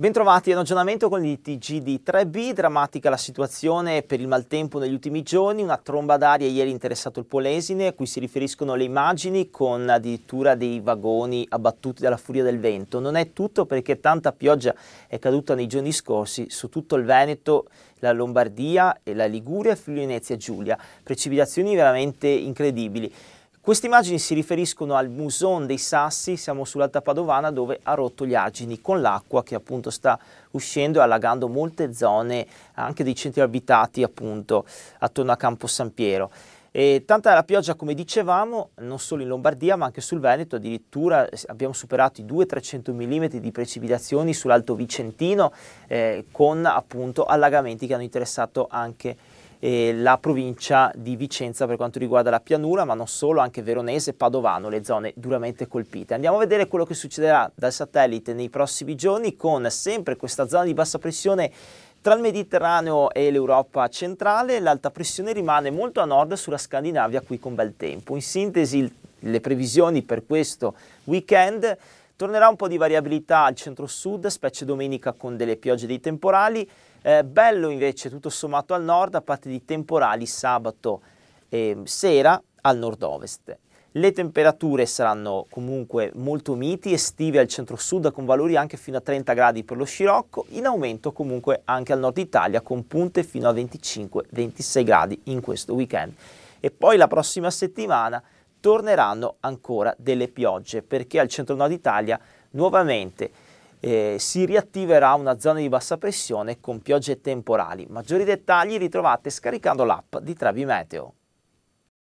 Bentrovati ad un aggiornamento con il TG di 3B, drammatica la situazione per il maltempo negli ultimi giorni, una tromba d'aria ieri interessato il Polesine, a cui si riferiscono le immagini con addirittura dei vagoni abbattuti dalla furia del vento. Non è tutto perché tanta pioggia è caduta nei giorni scorsi su tutto il Veneto, la Lombardia e la Liguria e Friuli Venezia Giulia, precipitazioni veramente incredibili. Queste immagini si riferiscono al Muson dei Sassi, siamo sull'Alta Padovana dove ha rotto gli argini con l'acqua che appunto sta uscendo e allagando molte zone anche dei centri abitati appunto attorno a Campo San Piero. E tanta la pioggia come dicevamo, non solo in Lombardia ma anche sul Veneto, addirittura abbiamo superato i 200-300 mm di precipitazioni sull'Alto Vicentino eh, con appunto allagamenti che hanno interessato anche il eh, la provincia di Vicenza per quanto riguarda la pianura, ma non solo, anche Veronese e Padovano, le zone duramente colpite. Andiamo a vedere quello che succederà dal satellite nei prossimi giorni con sempre questa zona di bassa pressione tra il Mediterraneo e l'Europa centrale l'alta pressione rimane molto a nord sulla Scandinavia qui con bel tempo. In sintesi le previsioni per questo weekend Tornerà un po' di variabilità al centro-sud, specie domenica con delle piogge dei temporali. Eh, bello invece tutto sommato al nord, a parte di temporali sabato eh, sera al nord-ovest. Le temperature saranno comunque molto miti, estive al centro-sud con valori anche fino a 30 gradi per lo scirocco, in aumento comunque anche al nord Italia con punte fino a 25-26 gradi in questo weekend. E poi la prossima settimana torneranno ancora delle piogge perché al centro-nord Italia nuovamente eh, si riattiverà una zona di bassa pressione con piogge temporali. Maggiori dettagli li trovate scaricando l'app di Travi Meteo.